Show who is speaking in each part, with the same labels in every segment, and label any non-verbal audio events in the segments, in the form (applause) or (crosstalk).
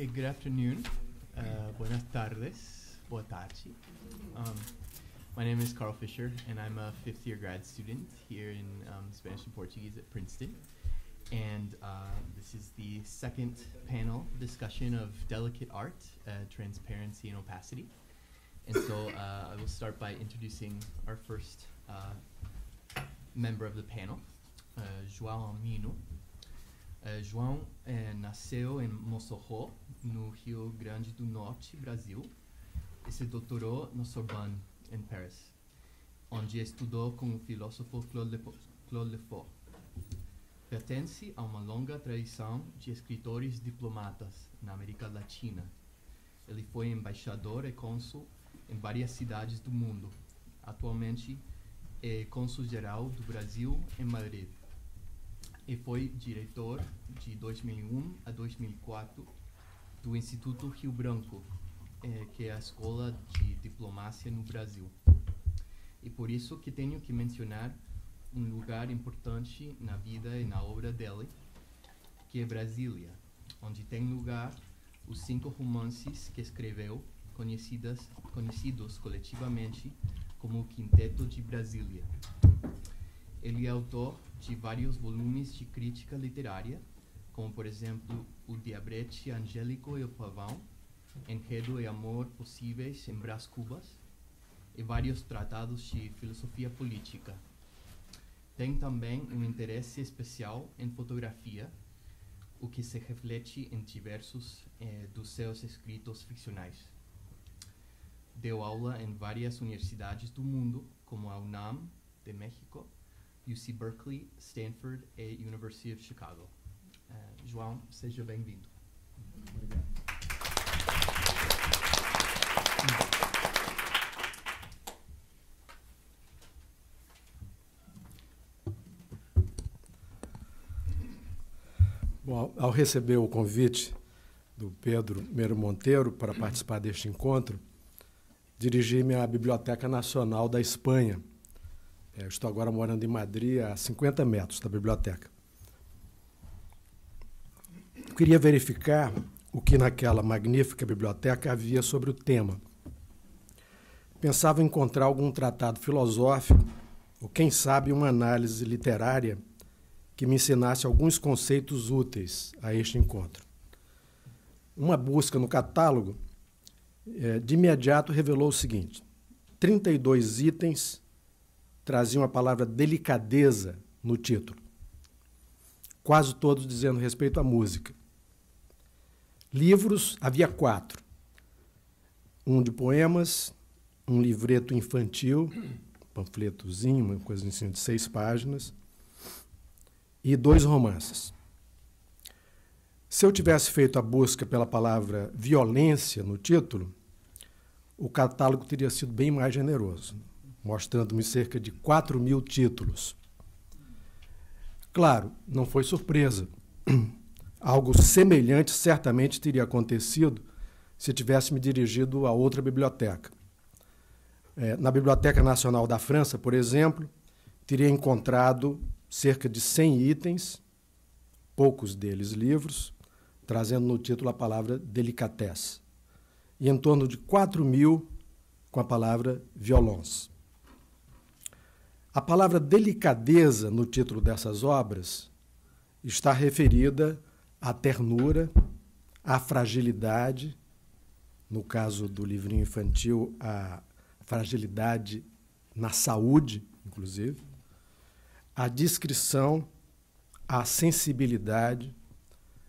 Speaker 1: Okay, good afternoon. Uh, buenas tardes. Boa tarde. Um, my name is Carl Fisher, and I'm a fifth year grad student here in um, Spanish and Portuguese at Princeton. And uh, this is the second panel discussion of delicate art, uh, transparency, and opacity. And so uh, I will start by introducing our first uh, member of the panel, uh, João Mino. Eh, João eh, nasceu em Mossoró, no Rio Grande do Norte, Brasil, e se doutorou na Sorbonne, em Paris, onde estudou com o filósofo Claude Lefort. Pertence a uma longa tradição de escritores diplomatas na América Latina. Ele foi embaixador e cônsul em várias cidades do mundo. Atualmente é cônsul-geral do Brasil em Madrid e foi diretor de 2001 a 2004 do Instituto Rio Branco, é, que é a escola de diplomacia no Brasil. E por isso que tenho que mencionar um lugar importante na vida e na obra dele, que é Brasília, onde tem lugar os cinco romances que escreveu, conhecidas, conhecidos coletivamente como o Quinteto de Brasília. Ele é autor de vários volumes de crítica literária, como por exemplo O Diabrete Angélico e o Pavão, Enredo e Amor Possíveis em Brás Cubas, e vários tratados de filosofia política. Tem também um interesse especial em fotografia, o que se reflete em diversos eh, dos seus escritos ficcionais. Deu aula em várias universidades do mundo, como a UNAM, de México, UC Berkeley, Stanford e University of Chicago. Uh, João, seja bem-vindo. Obrigado.
Speaker 2: Bom, ao receber o convite do Pedro Mero Monteiro para participar deste encontro, dirigi-me à Biblioteca Nacional da Espanha é, estou agora morando em Madrid, a 50 metros da biblioteca. Eu queria verificar o que naquela magnífica biblioteca havia sobre o tema. Pensava encontrar algum tratado filosófico, ou quem sabe uma análise literária, que me ensinasse alguns conceitos úteis a este encontro. Uma busca no catálogo é, de imediato revelou o seguinte: 32 itens traziam a palavra delicadeza no título, quase todos dizendo respeito à música. Livros, havia quatro: um de poemas, um livreto infantil, panfletozinho, uma coisa assim de seis páginas, e dois romances. Se eu tivesse feito a busca pela palavra violência no título, o catálogo teria sido bem mais generoso mostrando-me cerca de 4 mil títulos. Claro, não foi surpresa. (clears throat) Algo semelhante certamente teria acontecido se tivesse me dirigido a outra biblioteca. É, na Biblioteca Nacional da França, por exemplo, teria encontrado cerca de 100 itens, poucos deles livros, trazendo no título a palavra delicatesse, e em torno de 4 mil com a palavra violões. A palavra delicadeza no título dessas obras está referida à ternura, à fragilidade, no caso do livrinho infantil, à fragilidade na saúde, inclusive, à discrição, à sensibilidade,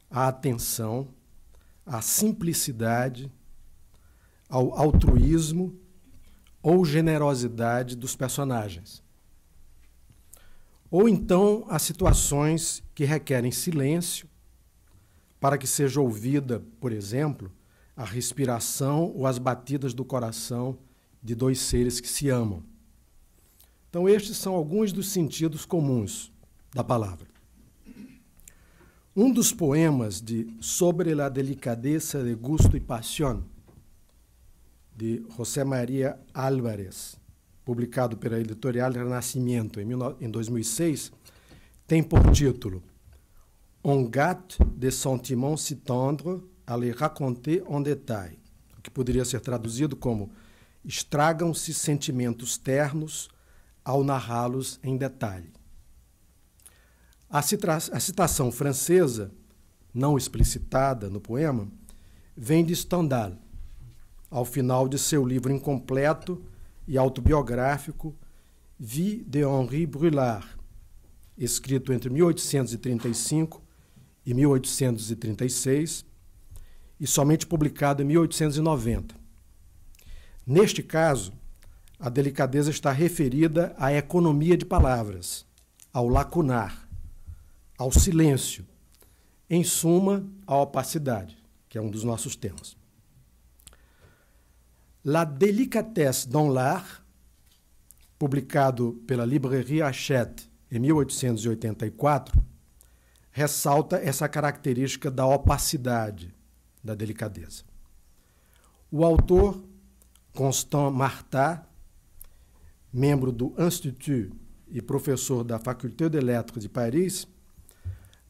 Speaker 2: à atenção, à simplicidade, ao altruísmo ou generosidade dos personagens ou então há situações que requerem silêncio para que seja ouvida, por exemplo, a respiração ou as batidas do coração de dois seres que se amam. Então, estes são alguns dos sentidos comuns da palavra. Um dos poemas de Sobre la delicadeza de gusto y pasión, de José Maria Álvarez, publicado pela editorial Renascimento em 2006, tem por título On gâte de sentiments si tendres à les raconter en détail, que poderia ser traduzido como Estragam-se sentimentos ternos ao narrá-los em detalhe. A, a citação francesa, não explicitada no poema, vem de Stendhal, ao final de seu livro incompleto e autobiográfico Vie de Henri Brulard, escrito entre 1835 e 1836 e somente publicado em 1890. Neste caso, a delicadeza está referida à economia de palavras, ao lacunar, ao silêncio, em suma, à opacidade, que é um dos nossos temas. La Délicatesse dans l'Art, publicado pela Librairie Hachette em 1884, ressalta essa característica da opacidade, da delicadeza. O autor, Constant Martat, membro do Institut e professor da Faculté de Lettres de Paris,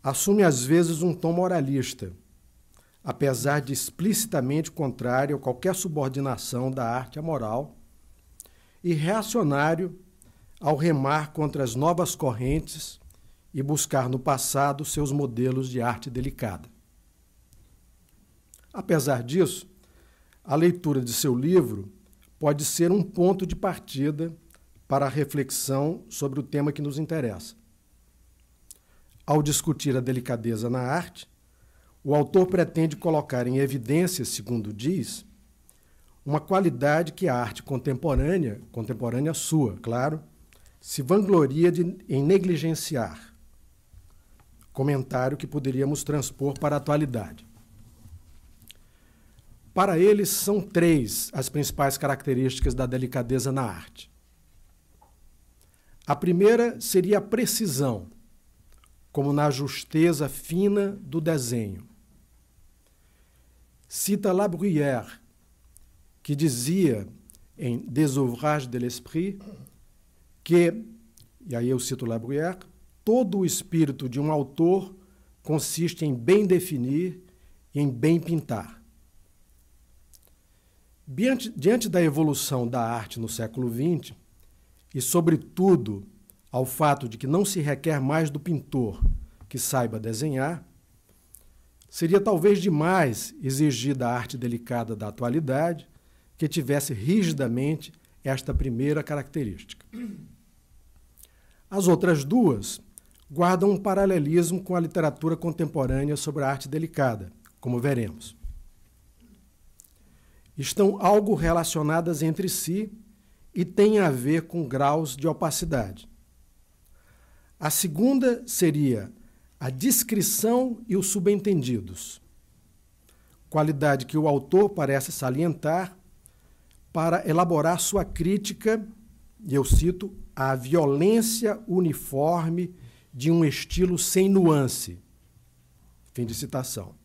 Speaker 2: assume às vezes um tom moralista, apesar de explicitamente contrário a qualquer subordinação da arte à moral, e reacionário ao remar contra as novas correntes e buscar no passado seus modelos de arte delicada. Apesar disso, a leitura de seu livro pode ser um ponto de partida para a reflexão sobre o tema que nos interessa. Ao discutir a delicadeza na arte, o autor pretende colocar em evidência, segundo diz, uma qualidade que a arte contemporânea, contemporânea sua, claro, se vangloria de, em negligenciar. Comentário que poderíamos transpor para a atualidade. Para eles, são três as principais características da delicadeza na arte. A primeira seria a precisão, como na justeza fina do desenho cita La Bruyère, que dizia em Des Ouvrages de l'Esprit que, e aí eu cito La Bruyère, todo o espírito de um autor consiste em bem definir e em bem pintar. Diante, diante da evolução da arte no século XX, e sobretudo ao fato de que não se requer mais do pintor que saiba desenhar, Seria talvez demais exigir da arte delicada da atualidade que tivesse rigidamente esta primeira característica. As outras duas guardam um paralelismo com a literatura contemporânea sobre a arte delicada, como veremos. Estão algo relacionadas entre si e têm a ver com graus de opacidade. A segunda seria a discrição e os subentendidos. Qualidade que o autor parece salientar para elaborar sua crítica, e eu cito, à violência uniforme de um estilo sem nuance. Fim de citação.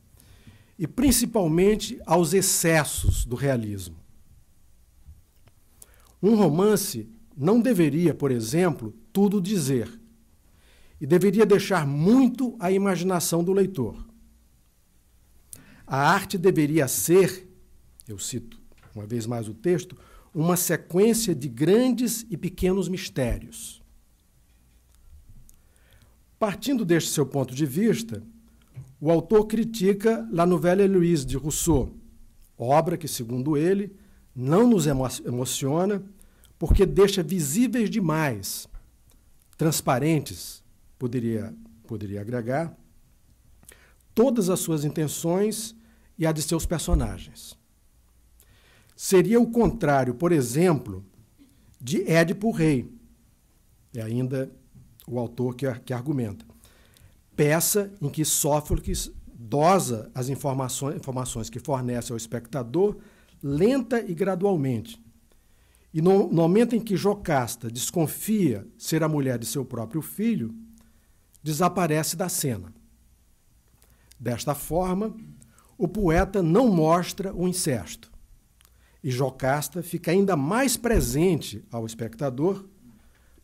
Speaker 2: E principalmente aos excessos do realismo. Um romance não deveria, por exemplo, tudo dizer e deveria deixar muito à imaginação do leitor. A arte deveria ser, eu cito uma vez mais o texto, uma sequência de grandes e pequenos mistérios. Partindo deste seu ponto de vista, o autor critica La Nouvelle Louise de Rousseau, obra que, segundo ele, não nos emociona porque deixa visíveis demais, transparentes, poderia, poderia agregar, todas as suas intenções e a de seus personagens. Seria o contrário, por exemplo, de Édipo Rei, é ainda o autor que, que argumenta. Peça em que Sófocles dosa as informações, informações que fornece ao espectador lenta e gradualmente. E no, no momento em que Jocasta desconfia ser a mulher de seu próprio filho, desaparece da cena. Desta forma, o poeta não mostra o incesto. E Jocasta fica ainda mais presente ao espectador,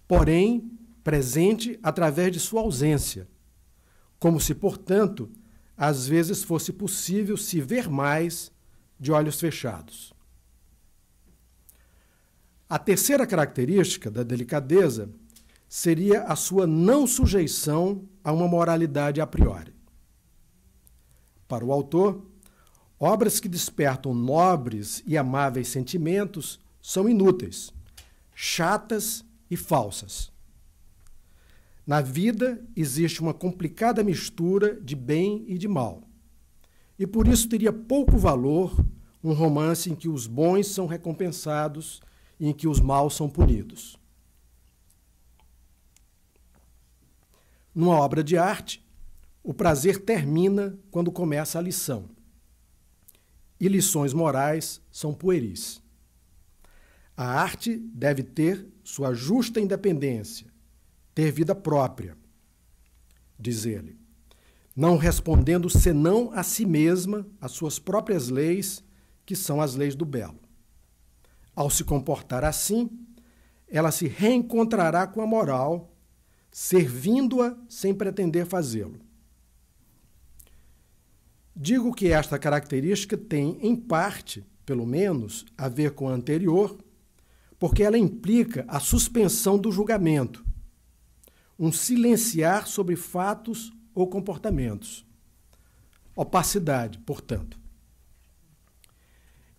Speaker 2: porém presente através de sua ausência, como se, portanto, às vezes fosse possível se ver mais de olhos fechados. A terceira característica da delicadeza seria a sua não sujeição a uma moralidade a priori. Para o autor, obras que despertam nobres e amáveis sentimentos são inúteis, chatas e falsas. Na vida existe uma complicada mistura de bem e de mal. E por isso teria pouco valor um romance em que os bons são recompensados e em que os maus são punidos. Numa obra de arte, o prazer termina quando começa a lição. E lições morais são pueris. A arte deve ter sua justa independência, ter vida própria, diz ele, não respondendo senão a si mesma, às suas próprias leis, que são as leis do belo. Ao se comportar assim, ela se reencontrará com a moral servindo-a sem pretender fazê-lo. Digo que esta característica tem, em parte, pelo menos, a ver com a anterior, porque ela implica a suspensão do julgamento, um silenciar sobre fatos ou comportamentos. Opacidade, portanto.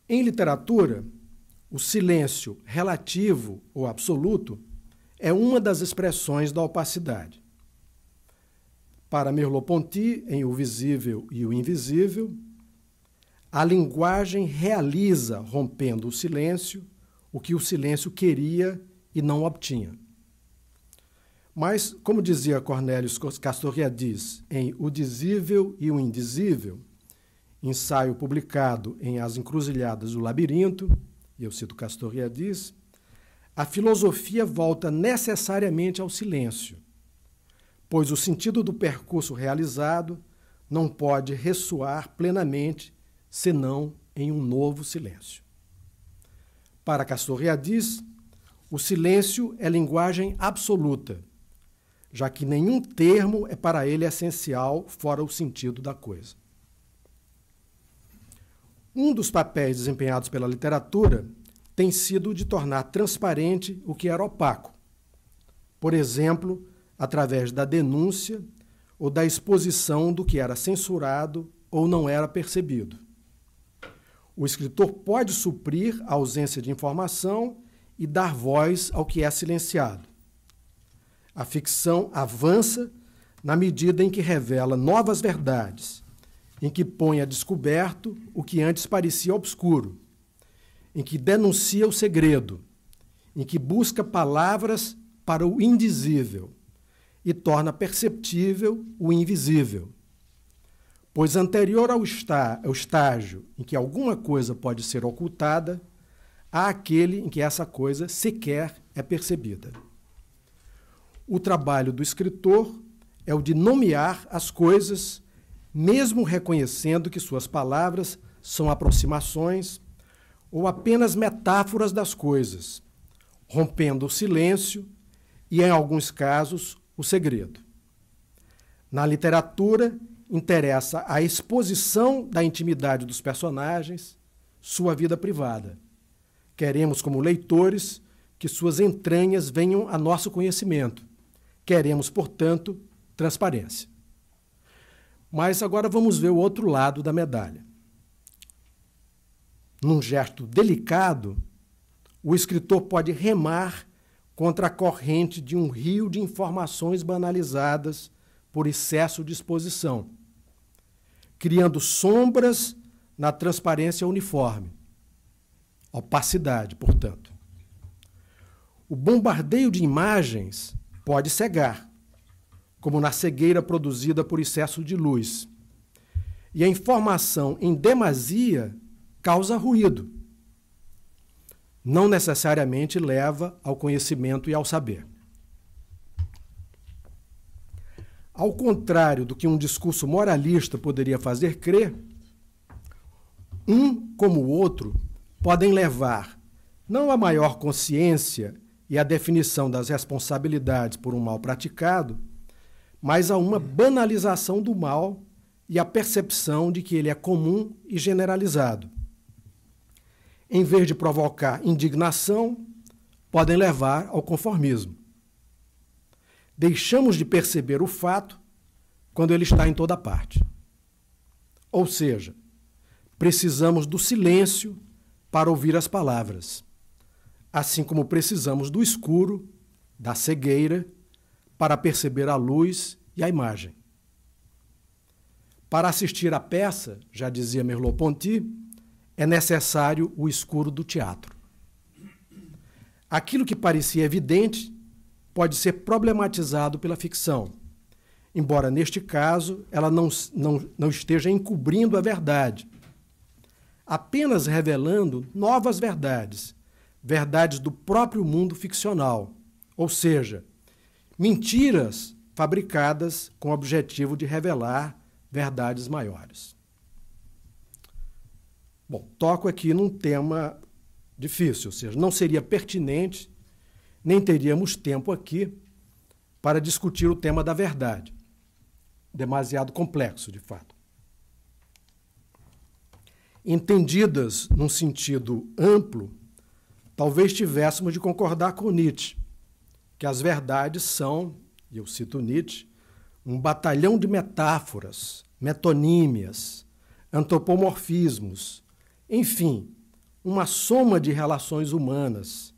Speaker 2: Em literatura, o silêncio relativo ou absoluto é uma das expressões da opacidade. Para Merleau-Ponty, em O Visível e o Invisível, a linguagem realiza, rompendo o silêncio, o que o silêncio queria e não obtinha. Mas, como dizia Cornélio Castoriadis em O Dizível e o Indizível, ensaio publicado em As Encruzilhadas do Labirinto, e eu cito Castoriadis, a filosofia volta necessariamente ao silêncio, pois o sentido do percurso realizado não pode ressoar plenamente senão em um novo silêncio. Para Castorreia diz, o silêncio é linguagem absoluta, já que nenhum termo é para ele essencial fora o sentido da coisa. Um dos papéis desempenhados pela literatura tem sido de tornar transparente o que era opaco. Por exemplo, através da denúncia ou da exposição do que era censurado ou não era percebido. O escritor pode suprir a ausência de informação e dar voz ao que é silenciado. A ficção avança na medida em que revela novas verdades, em que põe a descoberto o que antes parecia obscuro em que denuncia o segredo, em que busca palavras para o indizível e torna perceptível o invisível. Pois anterior ao, está, ao estágio em que alguma coisa pode ser ocultada, há aquele em que essa coisa sequer é percebida. O trabalho do escritor é o de nomear as coisas, mesmo reconhecendo que suas palavras são aproximações, ou apenas metáforas das coisas, rompendo o silêncio e, em alguns casos, o segredo. Na literatura, interessa a exposição da intimidade dos personagens, sua vida privada. Queremos, como leitores, que suas entranhas venham a nosso conhecimento. Queremos, portanto, transparência. Mas agora vamos ver o outro lado da medalha num gesto delicado, o escritor pode remar contra a corrente de um rio de informações banalizadas por excesso de exposição, criando sombras na transparência uniforme. Opacidade, portanto. O bombardeio de imagens pode cegar, como na cegueira produzida por excesso de luz. E a informação em demasia causa ruído. Não necessariamente leva ao conhecimento e ao saber. Ao contrário do que um discurso moralista poderia fazer crer, um como o outro podem levar não a maior consciência e a definição das responsabilidades por um mal praticado, mas a uma banalização do mal e a percepção de que ele é comum e generalizado em vez de provocar indignação, podem levar ao conformismo. Deixamos de perceber o fato quando ele está em toda parte. Ou seja, precisamos do silêncio para ouvir as palavras, assim como precisamos do escuro, da cegueira, para perceber a luz e a imagem. Para assistir à peça, já dizia Merleau-Ponty, é necessário o escuro do teatro. Aquilo que parecia evidente pode ser problematizado pela ficção, embora neste caso ela não, não, não esteja encobrindo a verdade, apenas revelando novas verdades, verdades do próprio mundo ficcional, ou seja, mentiras fabricadas com o objetivo de revelar verdades maiores. Bom, toco aqui num tema difícil, ou seja, não seria pertinente, nem teríamos tempo aqui para discutir o tema da verdade. Demasiado complexo, de fato. Entendidas num sentido amplo, talvez tivéssemos de concordar com Nietzsche, que as verdades são, e eu cito Nietzsche, um batalhão de metáforas, metonímias, antropomorfismos, enfim, uma soma de relações humanas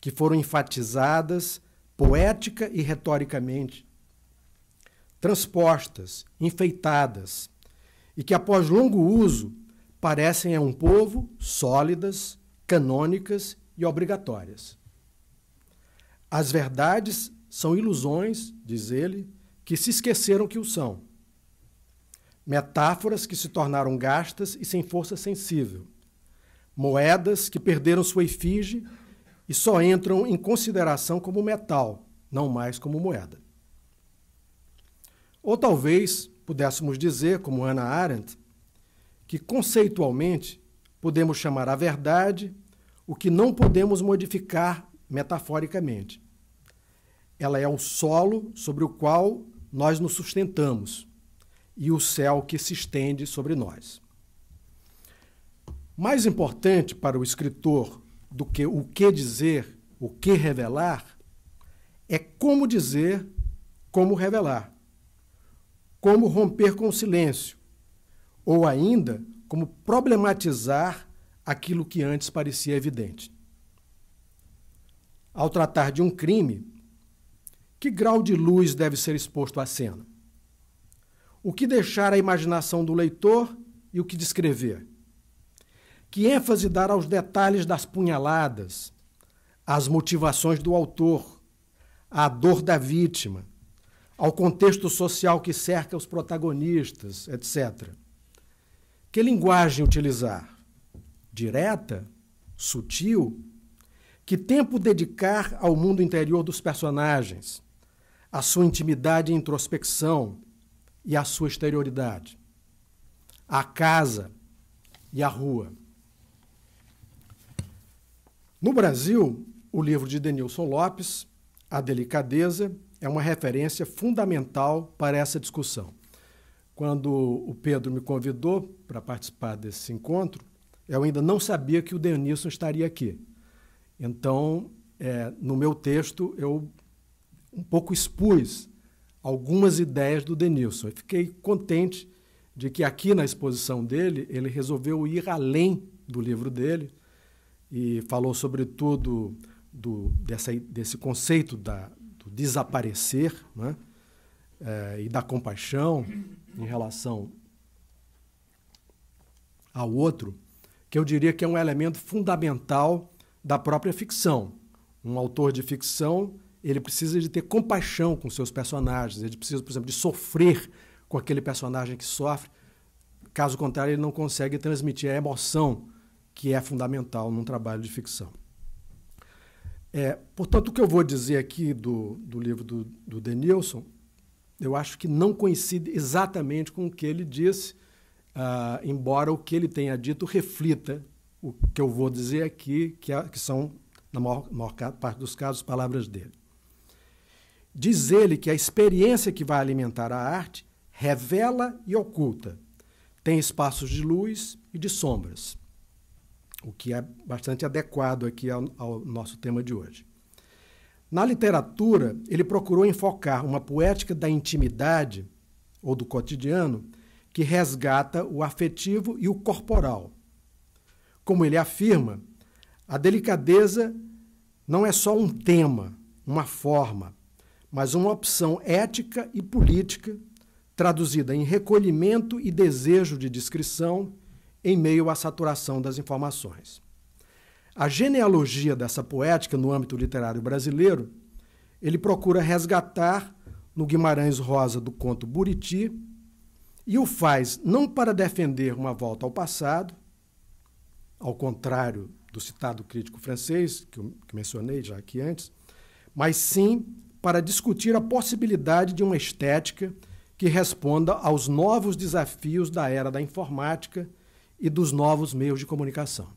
Speaker 2: que foram enfatizadas poética e retoricamente, transpostas, enfeitadas, e que após longo uso parecem a um povo sólidas, canônicas e obrigatórias. As verdades são ilusões, diz ele, que se esqueceram que o são. Metáforas que se tornaram gastas e sem força sensível moedas que perderam sua efígie e só entram em consideração como metal, não mais como moeda. Ou talvez pudéssemos dizer, como Anna Arendt, que conceitualmente podemos chamar a verdade o que não podemos modificar metaforicamente. Ela é o solo sobre o qual nós nos sustentamos e o céu que se estende sobre nós. Mais importante para o escritor do que o que dizer, o que revelar, é como dizer, como revelar, como romper com o silêncio, ou ainda como problematizar aquilo que antes parecia evidente. Ao tratar de um crime, que grau de luz deve ser exposto à cena? O que deixar à imaginação do leitor e o que descrever? Que ênfase dar aos detalhes das punhaladas, às motivações do autor, à dor da vítima, ao contexto social que cerca os protagonistas, etc. Que linguagem utilizar? Direta? Sutil? Que tempo dedicar ao mundo interior dos personagens, à sua intimidade e introspecção e à sua exterioridade? À casa e à rua? No Brasil, o livro de Denilson Lopes, A Delicadeza, é uma referência fundamental para essa discussão. Quando o Pedro me convidou para participar desse encontro, eu ainda não sabia que o Denilson estaria aqui. Então, é, no meu texto, eu um pouco expus algumas ideias do Denilson. Eu fiquei contente de que aqui na exposição dele, ele resolveu ir além do livro dele e falou sobretudo do, dessa, desse conceito da, do desaparecer né? é, e da compaixão em relação ao outro, que eu diria que é um elemento fundamental da própria ficção. Um autor de ficção ele precisa de ter compaixão com seus personagens, ele precisa, por exemplo, de sofrer com aquele personagem que sofre. Caso contrário, ele não consegue transmitir a emoção que é fundamental num trabalho de ficção. É, portanto, o que eu vou dizer aqui do, do livro do, do Denilson, eu acho que não coincide exatamente com o que ele disse, uh, embora o que ele tenha dito reflita o que eu vou dizer aqui, que, é, que são, na maior, maior parte dos casos, palavras dele. Diz ele que a experiência que vai alimentar a arte revela e oculta, tem espaços de luz e de sombras o que é bastante adequado aqui ao, ao nosso tema de hoje. Na literatura, ele procurou enfocar uma poética da intimidade ou do cotidiano que resgata o afetivo e o corporal. Como ele afirma, a delicadeza não é só um tema, uma forma, mas uma opção ética e política, traduzida em recolhimento e desejo de discrição, em meio à saturação das informações. A genealogia dessa poética no âmbito literário brasileiro, ele procura resgatar no Guimarães Rosa do conto Buriti, e o faz não para defender uma volta ao passado, ao contrário do citado crítico francês, que, eu, que mencionei já aqui antes, mas sim para discutir a possibilidade de uma estética que responda aos novos desafios da era da informática e dos novos meios de comunicação.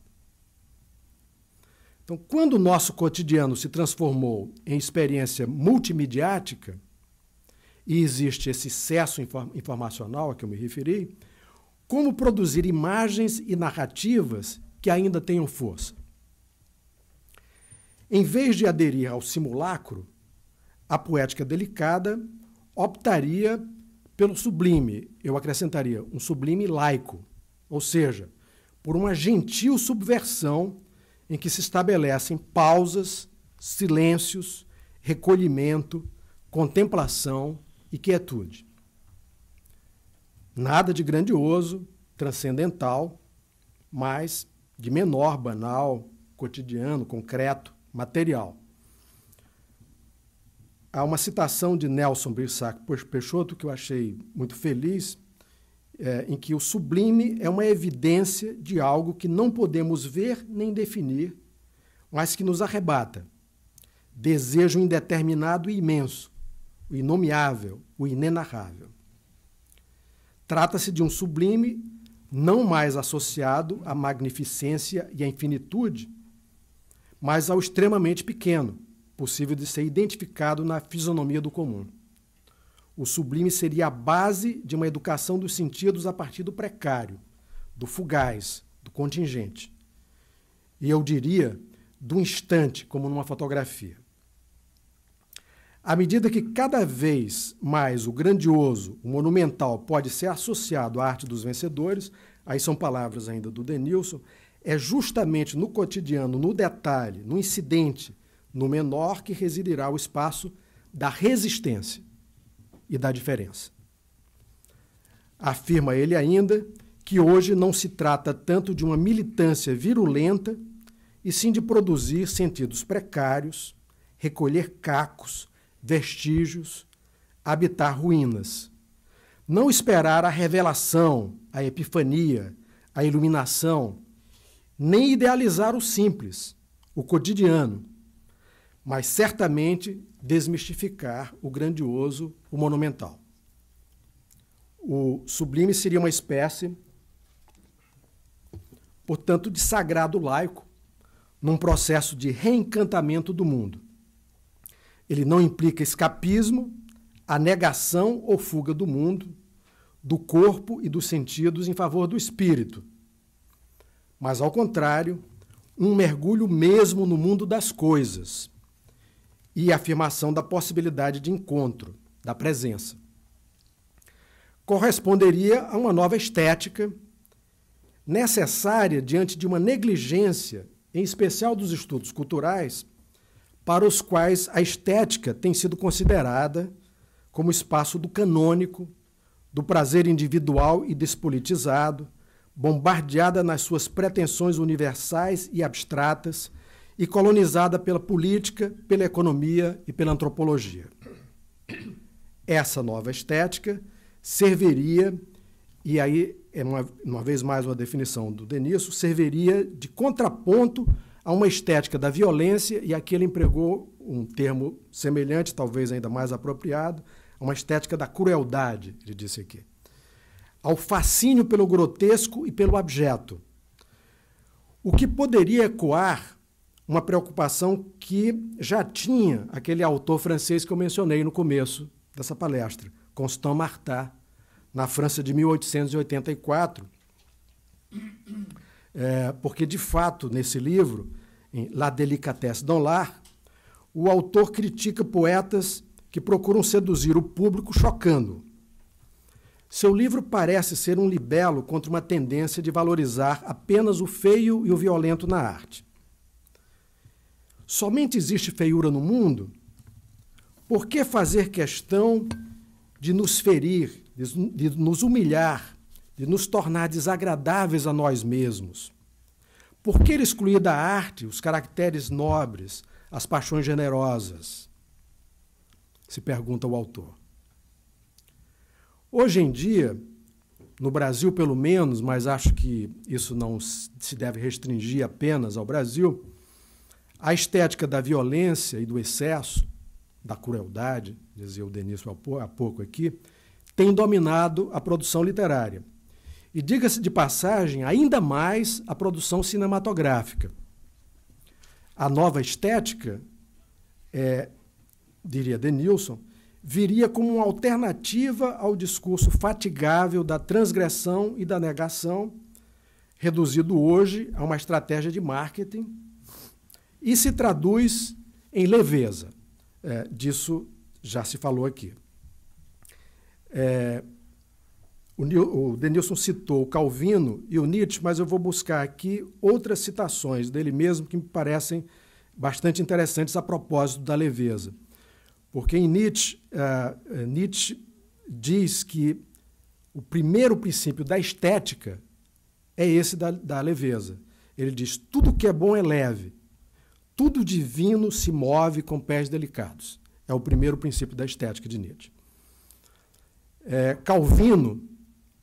Speaker 2: Então, quando o nosso cotidiano se transformou em experiência multimediática, e existe esse excesso informacional a que eu me referi, como produzir imagens e narrativas que ainda tenham força? Em vez de aderir ao simulacro, a poética delicada optaria pelo sublime, eu acrescentaria, um sublime laico ou seja, por uma gentil subversão em que se estabelecem pausas, silêncios, recolhimento, contemplação e quietude. Nada de grandioso, transcendental, mas de menor, banal, cotidiano, concreto, material. Há uma citação de Nelson Brissac Peixoto que eu achei muito feliz, é, em que o sublime é uma evidência de algo que não podemos ver nem definir, mas que nos arrebata. Desejo indeterminado e imenso, o inomeável, o inenarrável. Trata-se de um sublime não mais associado à magnificência e à infinitude, mas ao extremamente pequeno, possível de ser identificado na fisionomia do comum. O sublime seria a base de uma educação dos sentidos a partir do precário, do fugaz, do contingente. E eu diria do instante, como numa fotografia. À medida que cada vez mais o grandioso, o monumental pode ser associado à arte dos vencedores, aí são palavras ainda do Denilson, é justamente no cotidiano, no detalhe, no incidente, no menor que residirá o espaço da resistência e da diferença. Afirma ele ainda que hoje não se trata tanto de uma militância virulenta, e sim de produzir sentidos precários, recolher cacos, vestígios, habitar ruínas. Não esperar a revelação, a epifania, a iluminação, nem idealizar o simples, o cotidiano, mas certamente desmistificar o grandioso, o monumental. O sublime seria uma espécie, portanto, de sagrado laico, num processo de reencantamento do mundo. Ele não implica escapismo, a negação ou fuga do mundo, do corpo e dos sentidos em favor do espírito. Mas, ao contrário, um mergulho mesmo no mundo das coisas, e afirmação da possibilidade de encontro, da presença. Corresponderia a uma nova estética necessária diante de uma negligência, em especial dos estudos culturais, para os quais a estética tem sido considerada como espaço do canônico, do prazer individual e despolitizado, bombardeada nas suas pretensões universais e abstratas e colonizada pela política, pela economia e pela antropologia. Essa nova estética serviria, e aí é uma, uma vez mais uma definição do Deniso, serviria de contraponto a uma estética da violência, e aqui ele empregou um termo semelhante, talvez ainda mais apropriado, a uma estética da crueldade, ele disse aqui. Ao fascínio pelo grotesco e pelo abjeto. O que poderia ecoar uma preocupação que já tinha aquele autor francês que eu mencionei no começo dessa palestra, Constant Martin, na França de 1884, é, porque, de fato, nesse livro, em La Delicatesse dans l'art, o autor critica poetas que procuram seduzir o público chocando. Seu livro parece ser um libelo contra uma tendência de valorizar apenas o feio e o violento na arte. Somente existe feiura no mundo? Por que fazer questão de nos ferir, de nos humilhar, de nos tornar desagradáveis a nós mesmos? Por que excluir da arte os caracteres nobres, as paixões generosas? Se pergunta o autor. Hoje em dia, no Brasil pelo menos, mas acho que isso não se deve restringir apenas ao Brasil, a estética da violência e do excesso, da crueldade, dizia o Denis há pouco aqui, tem dominado a produção literária. E diga-se de passagem, ainda mais a produção cinematográfica. A nova estética, é, diria Denilson, viria como uma alternativa ao discurso fatigável da transgressão e da negação, reduzido hoje a uma estratégia de marketing e se traduz em leveza. É, disso já se falou aqui. É, o, o Denilson citou Calvino e o Nietzsche, mas eu vou buscar aqui outras citações dele mesmo que me parecem bastante interessantes a propósito da leveza. Porque em Nietzsche, uh, Nietzsche diz que o primeiro princípio da estética é esse da, da leveza. Ele diz: tudo que é bom é leve, tudo divino se move com pés delicados. É o primeiro princípio da estética de Nietzsche. É, Calvino,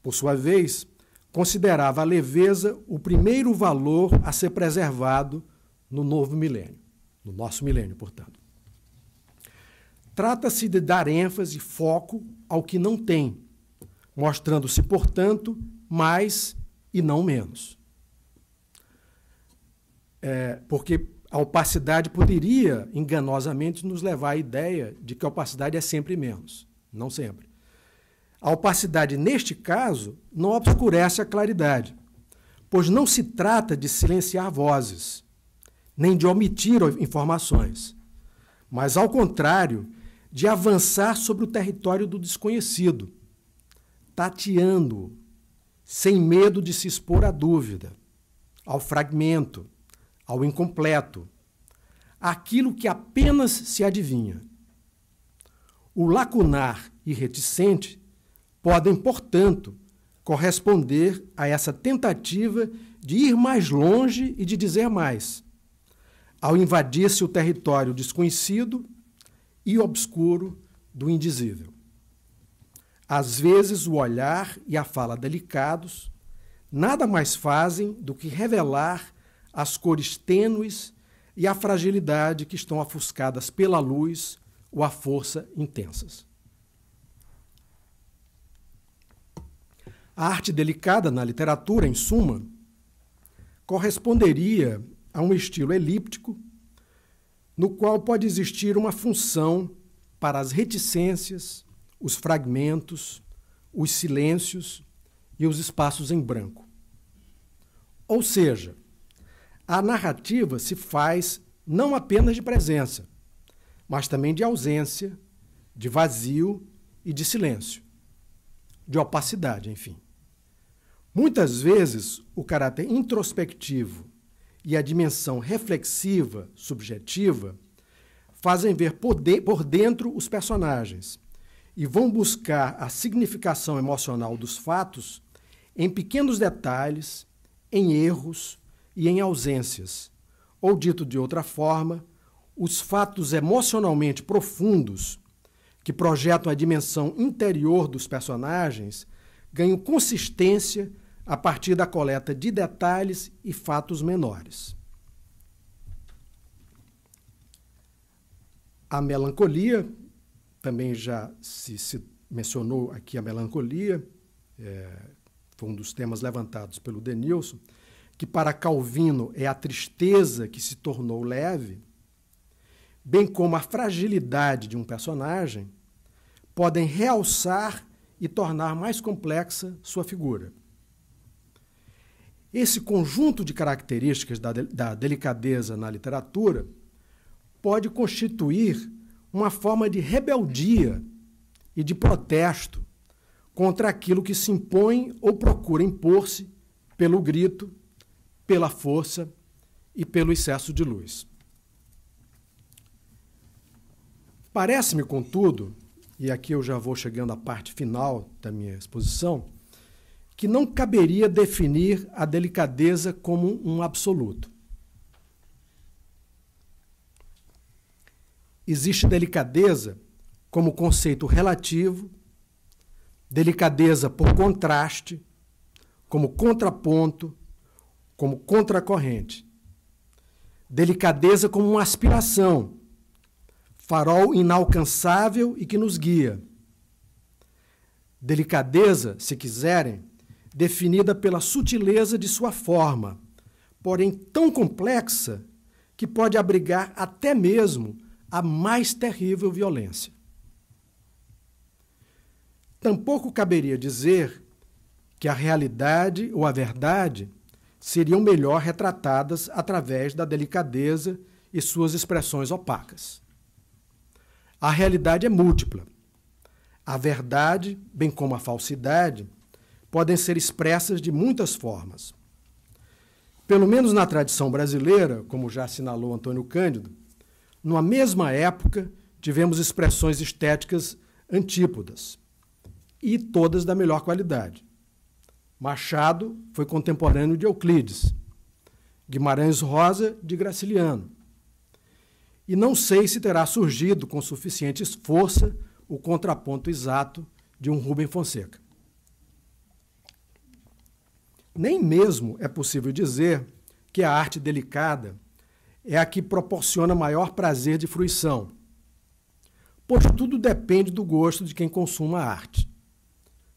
Speaker 2: por sua vez, considerava a leveza o primeiro valor a ser preservado no novo milênio, no nosso milênio, portanto. Trata-se de dar ênfase e foco ao que não tem, mostrando-se, portanto, mais e não menos. É, porque a opacidade poderia enganosamente nos levar à ideia de que a opacidade é sempre menos. Não sempre. A opacidade, neste caso, não obscurece a claridade, pois não se trata de silenciar vozes, nem de omitir informações, mas, ao contrário, de avançar sobre o território do desconhecido, tateando, sem medo de se expor à dúvida, ao fragmento ao incompleto, aquilo que apenas se adivinha. O lacunar e reticente podem, portanto, corresponder a essa tentativa de ir mais longe e de dizer mais, ao invadir-se o território desconhecido e obscuro do indizível. Às vezes, o olhar e a fala delicados nada mais fazem do que revelar as cores tênues e a fragilidade que estão ofuscadas pela luz ou a força intensas. A arte delicada na literatura, em suma, corresponderia a um estilo elíptico, no qual pode existir uma função para as reticências, os fragmentos, os silêncios e os espaços em branco. Ou seja, a narrativa se faz não apenas de presença, mas também de ausência, de vazio e de silêncio, de opacidade, enfim. Muitas vezes, o caráter introspectivo e a dimensão reflexiva, subjetiva, fazem ver por, dentro os personagens e vão buscar a significação emocional dos fatos em pequenos detalhes, em erros, e em ausências. Ou dito de outra forma, os fatos emocionalmente profundos que projetam a dimensão interior dos personagens ganham consistência a partir da coleta de detalhes e fatos menores. A melancolia, também já se, se mencionou aqui a melancolia, é, foi um dos temas levantados pelo Denilson que para Calvino é a tristeza que se tornou leve, bem como a fragilidade de um personagem, podem realçar e tornar mais complexa sua figura. Esse conjunto de características da, de, da delicadeza na literatura pode constituir uma forma de rebeldia e de protesto contra aquilo que se impõe ou procura impor-se pelo grito pela força e pelo excesso de luz. Parece-me, contudo, e aqui eu já vou chegando à parte final da minha exposição, que não caberia definir a delicadeza como um absoluto. Existe delicadeza como conceito relativo, delicadeza por contraste, como contraponto, como contracorrente, delicadeza como uma aspiração, farol inalcançável e que nos guia. Delicadeza, se quiserem, definida pela sutileza de sua forma, porém tão complexa que pode abrigar até mesmo a mais terrível violência. Tampouco caberia dizer que a realidade ou a verdade seriam melhor retratadas através da delicadeza e suas expressões opacas. A realidade é múltipla. A verdade, bem como a falsidade, podem ser expressas de muitas formas. Pelo menos na tradição brasileira, como já assinalou Antônio Cândido, numa mesma época tivemos expressões estéticas antípodas e todas da melhor qualidade. Machado foi contemporâneo de Euclides. Guimarães Rosa, de Graciliano. E não sei se terá surgido com suficiente força o contraponto exato de um Rubem Fonseca. Nem mesmo é possível dizer que a arte delicada é a que proporciona maior prazer de fruição, pois tudo depende do gosto de quem consuma a arte.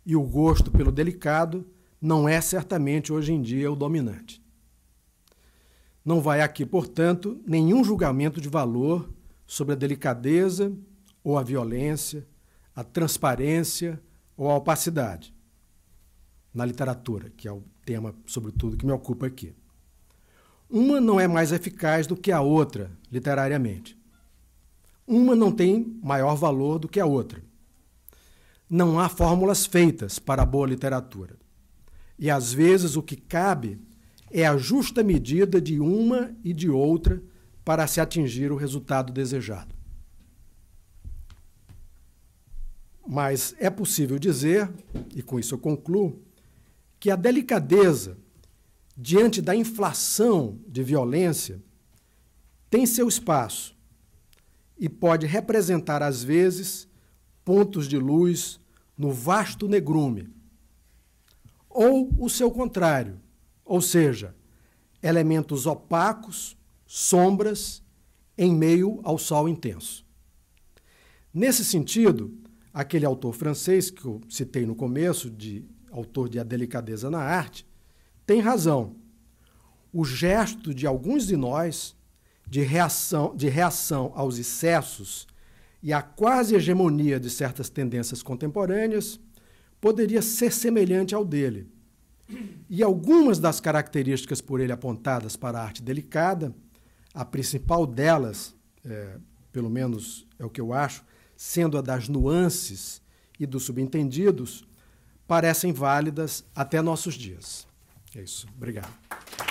Speaker 2: E o gosto pelo delicado não é certamente hoje em dia o dominante. Não vai aqui, portanto, nenhum julgamento de valor sobre a delicadeza ou a violência, a transparência ou a opacidade na literatura, que é o tema, sobretudo, que me ocupa aqui. Uma não é mais eficaz do que a outra, literariamente. Uma não tem maior valor do que a outra. Não há fórmulas feitas para a boa literatura. E às vezes o que cabe é a justa medida de uma e de outra para se atingir o resultado desejado. Mas é possível dizer, e com isso eu concluo, que a delicadeza diante da inflação de violência tem seu espaço e pode representar, às vezes, pontos de luz no vasto negrume ou o seu contrário, ou seja, elementos opacos, sombras, em meio ao sol intenso. Nesse sentido, aquele autor francês que eu citei no começo, de autor de A Delicadeza na Arte, tem razão. O gesto de alguns de nós de reação, de reação aos excessos e à quase hegemonia de certas tendências contemporâneas poderia ser semelhante ao dele. E algumas das características por ele apontadas para a arte delicada, a principal delas, é, pelo menos é o que eu acho, sendo a das nuances e dos subentendidos, parecem válidas até nossos dias. É isso. Obrigado.